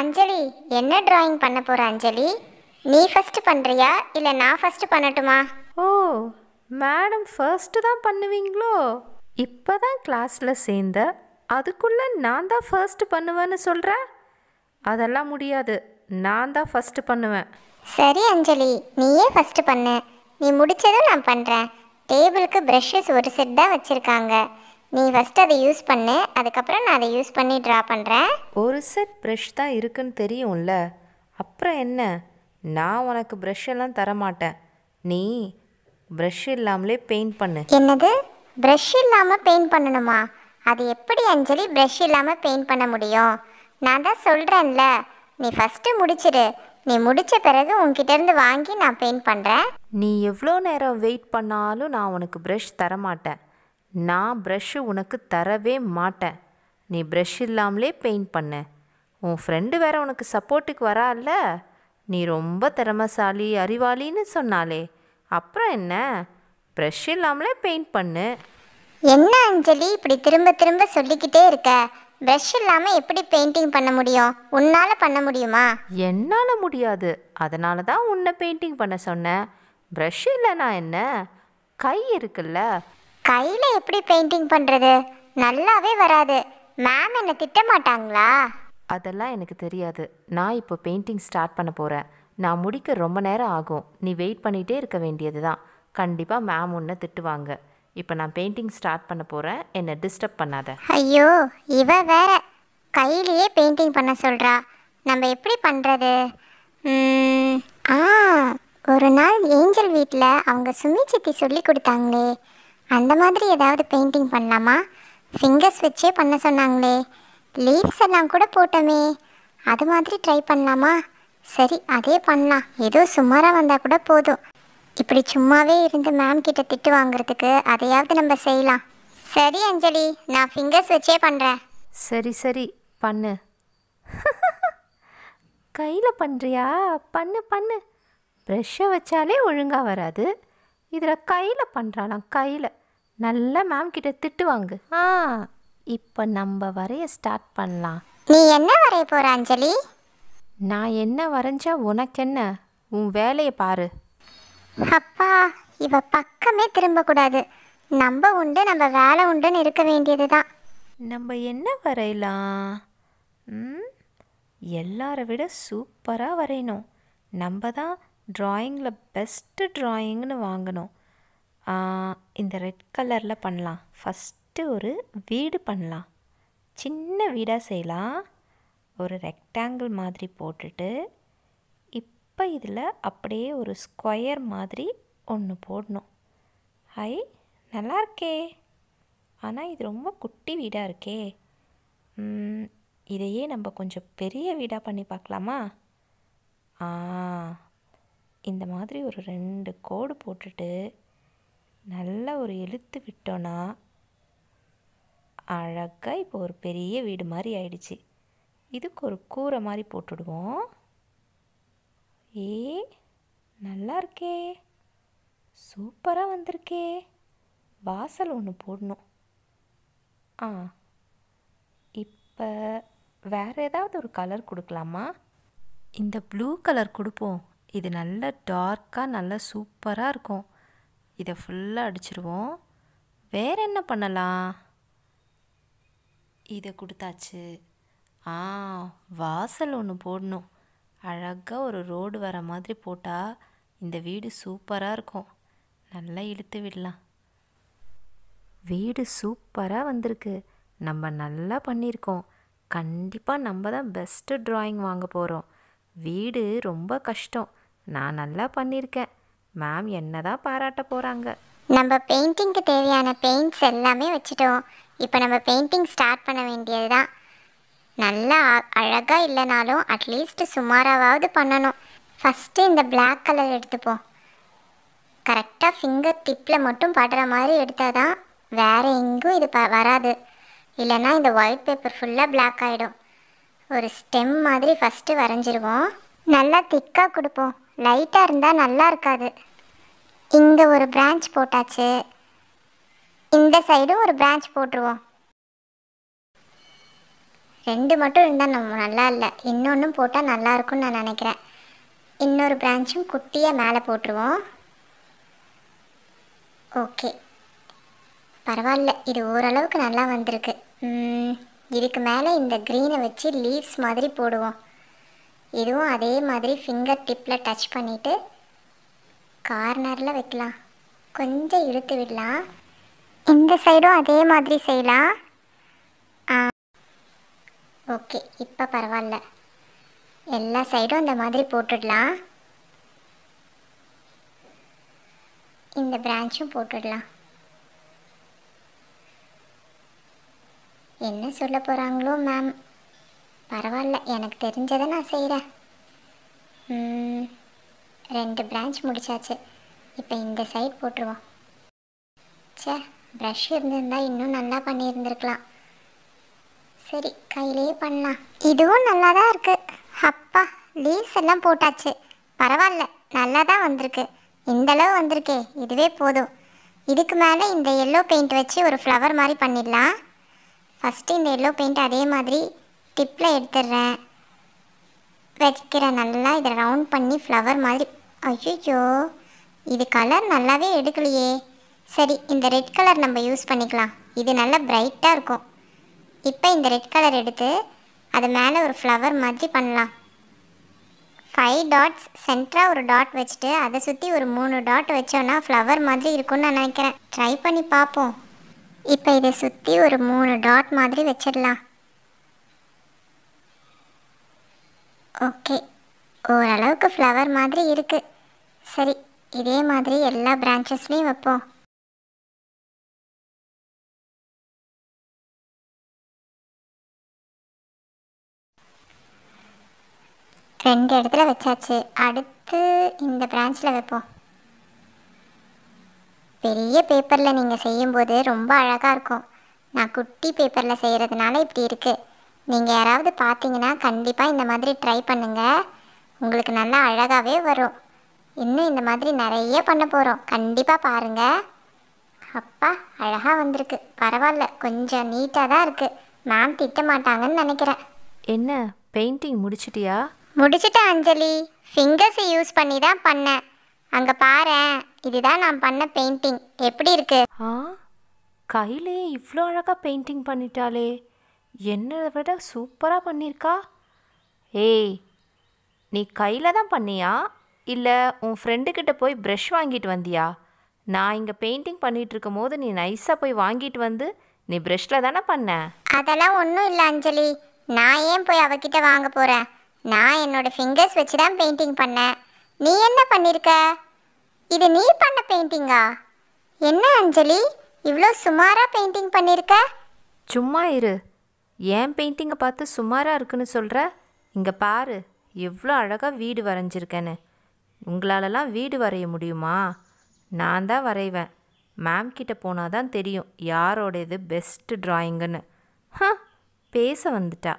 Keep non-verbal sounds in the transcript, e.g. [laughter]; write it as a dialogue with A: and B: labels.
A: அஞ்சலி என்ன டிராயிங் பண்ண போகிற அஞ்சலி நீ ஃபர்ஸ்ட் பண்ணுறியா இல்லை நான் ஃபர்ஸ்ட் பண்ணட்டுமா ஓ மேடம் ஃபர்ஸ்ட்டு தான் பண்ணுவீங்களோ
B: இப்போ தான் சேர்ந்த அதுக்குள்ளே நான் தான் ஃபர்ஸ்ட்டு பண்ணுவேன்னு சொல்ற
A: அதெல்லாம் முடியாது நான் தான் ஃபர்ஸ்ட் பண்ணுவேன் சரி அஞ்சலி நீயே ஃபர்ஸ்ட் பண்ணு நீ முடிச்சதும் நான் பண்ணுறேன் டேபிளுக்கு ப்ரஷஸ் ஒரு செட் தான் வச்சுருக்காங்க நீ ஃபஸ்ட் அதை யூஸ் பண்ணு அதுக்கப்புறம் நான் அதை யூஸ் பண்ணி ட்ரா பண்ணுறேன் ஒரு செட்
B: ப்ரெஷ் தான் இருக்குன்னு தெரியும்ல அப்புறம் என்ன நான் உனக்கு ப்ரெஷ் எல்லாம்
A: தரமாட்டேன் நீ ப்ரெஷ் இல்லாமலே பெயிண்ட் பண்ணு என்னது ப்ரெஷ் இல்லாமல் பெயிண்ட் பண்ணணுமா அது எப்படி அஞ்சலி ப்ரெஷ் இல்லாமல் பெயிண்ட் பண்ண முடியும் நான் தான் சொல்கிறேன்ல நீ ஃபஸ்ட்டு முடிச்சிடு நீ முடித்த பிறகு உன்கிட்டேருந்து வாங்கி நான் பெயிண்ட் பண்ணுறேன் நீ எவ்வளோ நேரம் வெயிட் பண்ணாலும் நான் உனக்கு ப்ரெஷ் தரமாட்டேன்
B: நான் ப்ரெஷ்ஷு உனக்கு தரவே மாட்டேன் நீ ப்ரெஷ் இல்லாமலே பெயிண்ட் பண்ணு உன் ஃப்ரெண்டு வேற உனக்கு சப்போர்ட்டுக்கு வரால நீ ரொம்ப திறமசாலி அறிவாளின்னு
A: சொன்னாலே அப்புறம் என்ன ப்ரெஷ் இல்லாமலே பெயிண்ட் பண்ணு என்ன அஞ்சலி இப்படி திரும்ப திரும்ப சொல்லிக்கிட்டே இருக்க ப்ரஷ் இல்லாமல் எப்படி பெயிண்டிங் பண்ண முடியும் உன்னால் பண்ண முடியுமா என்னால் முடியாது அதனால தான் உன்னை பெயிண்டிங் பண்ண சொன்னேன் ப்ரஷ் இல்லைனா என்ன கை இருக்குல்ல கையில் எப்படி பெயிண்டிங் பண்ணுறது நல்லாவே வராது மேம் என்னை திட்ட மாட்டாங்களா
B: அதெல்லாம் எனக்கு தெரியாது நான் இப்போ பெயிண்டிங் ஸ்டார்ட் பண்ண போகிறேன் நான் முடிக்க ரொம்ப நேரம் ஆகும் நீ வெயிட் பண்ணிகிட்டே இருக்க வேண்டியது தான் கண்டிப்பாக மேம் ஒன்று திட்டுவாங்க இப்போ நான் பெயிண்டிங் ஸ்டார்ட் பண்ண போகிறேன் என்னை டிஸ்டர்ப் பண்ணாத
A: ஐயோ இவ வேற கையிலேயே பெயிண்டிங் பண்ண சொல்கிறா நம்ம எப்படி பண்ணுறது ஆ ஒரு நாள் ஏஞ்சல் வீட்டில் அவங்க சுமி சித்தி சொல்லி கொடுத்தாங்களே அந்த மாதிரி ஏதாவது பெயிண்டிங் பண்ணலாமா ஃபிங்கர்ஸ் வச்சே பண்ண சொன்னாங்களே லீவ்ஸ் எல்லாம் கூட போட்டோமே அது மாதிரி ட்ரை பண்ணலாமா சரி அதே பண்ணலாம் ஏதோ சுமாராக வந்தால் கூட போதும் இப்படி சும்மாவே இருந்து மேம் கிட்ட திட்டு வாங்குறதுக்கு அதையாவது நம்ம செய்யலாம் சரி அஞ்சலி நான் ஃபிங்கர்ஸ் வச்சே பண்ணுறேன் சரி சரி பண்ணு [laughs]
B: கையில் பண்ணுறியா பண்ணு பண்ணு ப்ரெஷ்ஷை வச்சாலே ஒழுங்காக வராது இதில் கையில் பண்ணுறாளாம் கையில் நல்லா மேம் கிட்ட திட்டு வாங்கு ஆ இப்போ நம்ம வரைய ஸ்டார்ட் பண்ணலாம்
A: நீ என்ன வரைய போற அஞ்சலி நான் என்ன வரைஞ்சா உனக்கு என்ன உன் வேலையை பாரு அப்பா இவ பக்கமே திரும்ப கூடாது நம்ம உண்டு நம்ம வேலை உண்டுன்னு இருக்க வேண்டியது தான் நம்ம என்ன வரையலாம் ம்
B: விட சூப்பராக வரையணும் நம்ம தான் ட்ராயிங்கில் பெஸ்ட்டு ட்ராயிங்னு வாங்கணும் இந்த ரெட் கலரில் பண்ணலாம் ஃபஸ்ட்டு ஒரு வீடு பண்ணலாம் சின்ன வீடாக செய்யலாம் ஒரு ரெக்டாங்கிள் மாதிரி போட்டுட்டு இப்போ இதில் அப்படியே ஒரு ஸ்கொயர் மாதிரி ஒன்று போடணும் ஹை நல்லா இருக்கே ஆனால் இது ரொம்ப குட்டி வீடாக இருக்கே இதையே நம்ம கொஞ்சம் பெரிய வீடாக பண்ணி பார்க்கலாமா இந்த மாதிரி ஒரு ரெண்டு கோடு போட்டுட்டு நல்ல ஒரு எழுத்து விட்டோன்னா அழகாக இப்போ ஒரு பெரிய வீடு மாதிரி ஆயிடுச்சு இதுக்கு ஒரு கூரை மாதிரி போட்டுடுவோம் ஏ நல்லா இருக்கே சூப்பராக வந்திருக்கே வாசல் ஒன்று போடணும் ஆ இப்போ வேறு ஏதாவது ஒரு கலர் கொடுக்கலாமா இந்த ப்ளூ கலர் கொடுப்போம் இது நல்ல டார்க்காக நல்லா சூப்பராக இருக்கும் இதை ஃபுல்லாக அடிச்சிருவோம் வேறு என்ன பண்ணலாம் இதை கொடுத்தாச்சு ஆ வாசல் ஒன்று போடணும் அழகாக ஒரு ரோடு வர மாதிரி போட்டால் இந்த வீடு சூப்பராக இருக்கும் நல்லா இழுத்து விடலாம் வீடு சூப்பராக வந்திருக்கு நம்ம நல்லா பண்ணியிருக்கோம் கண்டிப்பாக நம்ம தான் பெஸ்ட்டு ட்ராயிங் வாங்க போகிறோம் வீடு ரொம்ப கஷ்டம் நான் நல்லா பண்ணியிருக்கேன் மேம் என்னதான் பாராட்ட போகிறாங்க
A: நம்ம பெயிண்டிங்க்கு தேவையான பெயிண்ட்ஸ் எல்லாமே வச்சுட்டோம் இப்போ நம்ம பெயிண்டிங் ஸ்டார்ட் பண்ண வேண்டியது தான் நல்லா அழகாக இல்லைனாலும் அட்லீஸ்ட் சுமாராவது பண்ணணும் ஃபஸ்ட்டு இந்த பிளாக் கலர் எடுத்துப்போம் கரெக்டாக ஃபிங்கர் டிப்பில் மட்டும் படுற மாதிரி எடுத்தால் தான் வேறு எங்கும் இது ப வராது இல்லைன்னா இந்த ஒயிட் பேப்பர் ஃபுல்லாக பிளாக் ஆகிடும் ஒரு ஸ்டெம் மாதிரி ஃபஸ்ட்டு வரைஞ்சிருவோம் நல்லா திக்காக கொடுப்போம் லைட்டாக இருந்தால் நல்லா இருக்காது இங்கே ஒரு பிரான்ச் போட்டாச்சு இந்த சைடு ஒரு பிரான்ச் போட்டுருவோம் ரெண்டு மட்டும் இருந்தால் நம்ம நல்லா இல்லை இன்னொன்றும் போட்டால் நல்லா இருக்கும்னு நான் நினைக்கிறேன் இன்னொரு பிரான்ச்சும் குட்டியாக மேலே போட்டுருவோம் ஓகே பரவாயில்ல இது ஓரளவுக்கு நல்லா வந்திருக்கு இதுக்கு மேலே இந்த க்ரீனை வச்சு லீவ்ஸ் மாதிரி போடுவோம் இதுவும் அதே மாதிரி ஃபிங்கர் டிப்பில் டச் பண்ணிவிட்டு கார்னரில் வைக்கலாம் கொஞ்சம் இழுத்து விடலாம் இந்த சைடும் அதே மாதிரி செய்யலாம் ஓகே இப்போ பரவாயில்ல எல்லா சைடும் இந்த மாதிரி போட்டுடலாம் இந்த பிரான்ச்சும் போட்டுடலாம் என்ன சொல்ல போகிறாங்களோ மேம் பரவாயில்ல எனக்கு தெரிஞ்சதை நான் செய்கிறேன் ரெண்டு பிரான்ச் முடிச்சாச்சு இப்போ இந்த சைட் போட்டுருவோம் சே ப்ரஷ் இருந்திருந்தால் இன்னும் நல்லா பண்ணியிருந்துருக்கலாம் சரி கையிலே பண்ணலாம் இதுவும் நல்லா தான் இருக்குது அப்பா லீவ்ஸ் எல்லாம் போட்டாச்சு பரவாயில்ல நல்லா தான் வந்திருக்கு இந்தளவு வந்திருக்கே இதுவே போதும் இதுக்கு மேலே இந்த எல்லோ பெயிண்ட் வச்சு ஒரு ஃப்ளவர் மாதிரி பண்ணிடலாம் ஃபஸ்ட்டு இந்த எல்லோ பெயிண்ட் அதே மாதிரி டிப்பில் எடுத்துடுறேன் வச்சுக்கிறேன் நல்லா இதை ரவுண்ட் பண்ணி ஃப்ளவர் மாதிரி ஐயோ இது கலர் நல்லாவே எடுக்கலையே சரி இந்த ரெட் கலர் நம்ம யூஸ் பண்ணிக்கலாம் இது நல்லா பிரைட்டாக இருக்கும் இப்போ இந்த ரெட் கலர் எடுத்து அது மேலே ஒரு ஃப்ளவர் மாதிரி பண்ணலாம் ஃபைவ் டாட்ஸ் சென்டராக ஒரு டாட் வச்சுட்டு அதை சுற்றி ஒரு மூணு டாட் வச்சோன்னா ஃப்ளவர் மாதிரி இருக்கும்னு நான் நினைக்கிறேன் ட்ரை பண்ணி பார்ப்போம் இப்போ இதை சுற்றி ஒரு மூணு டாட் மாதிரி வச்சிடலாம் ஓகே ஓரளவுக்கு ஃப்ளவர் மாதிரி இருக்குது சரி இதே மாதிரி எல்லா பிரான்ச்சஸ்லேயும் வைப்போம் ரெண்டு இடத்துல வச்சாச்சு அடுத்து இந்த பிரான்ச்சில் வைப்போம் பெரிய பேப்பரில் நீங்கள் செய்யும்போது ரொம்ப அழகாக இருக்கும் நான் குட்டி பேப்பரில் செய்கிறதுனால இப்படி இருக்குது நீங்கள் யாராவது பார்த்தீங்கன்னா கண்டிப்பாக இந்த மாதிரி ட்ரை பண்ணுங்கள் உங்களுக்கு நல்லா அழகாகவே வரும் இன்னும் இந்த மாதிரி நிறைய பண்ண போகிறோம் கண்டிப்பாக பாருங்கள் அப்பா அழகாக வந்திருக்கு பரவாயில்ல கொஞ்சம் நீட்டாக தான் இருக்குது மேம் திட்ட மாட்டாங்கன்னு நினைக்கிறேன் என்ன பெயிண்டிங் முடிச்சிட்டியா முடிச்சிட்டேன் அஞ்சலி ஃபிங்கர்ஸை யூஸ் பண்ணி தான் பண்ணேன் அங்கே பாரு இதுதான் நான் பண்ண பெயிண்டிங் எப்படி இருக்கு ஆ கையிலே
B: இவ்வளோ அழகாக பெயிண்டிங் பண்ணிட்டாலே என்னை விட சூப்பராக பண்ணியிருக்கா ஏய் நீ கையில் தான் பண்ணியா இல்லை உன் ஃப்ரெண்டுக்கிட்ட போய் ப்ரெஷ் வாங்கிட்டு வந்தியா நான் இங்கே பெயிண்டிங் பண்ணிகிட்ருக்கும் போது நீ நைஸாக போய் வாங்கிட்டு வந்து நீ ப்ரெஷ்ஷில் தானே பண்ண
A: அதெல்லாம் ஒன்றும் இல்லை அஞ்சலி நான் ஏன் போய் அவகிட்ட வாங்க போகிறேன் நான் என்னோட ஃபிங்கர்ஸ் வச்சு தான் பெயிண்டிங் பண்ணேன் நீ என்ன பண்ணியிருக்க இது நீ பண்ண பெயிண்டிங்கா என்ன அஞ்சலி இவ்வளோ சுமாராக பெயிண்டிங் பண்ணியிருக்க சும்மா இரு ஏன் பெயிண்டிங்கை பார்த்து சுமாராக இருக்குன்னு சொல்கிற
B: இங்கே பாரு எவ்வளோ அழகாக வீடு வரைஞ்சிருக்கேன்னு உங்களாலலாம் வீடு வரைய முடியுமா நான் தான் வரைவேன் மேம் கிட்டே போனால் தான் தெரியும் யாரோட இது பெஸ்ட்டு ட்ராயிங்குன்னு ஹ பேச வந்துட்டா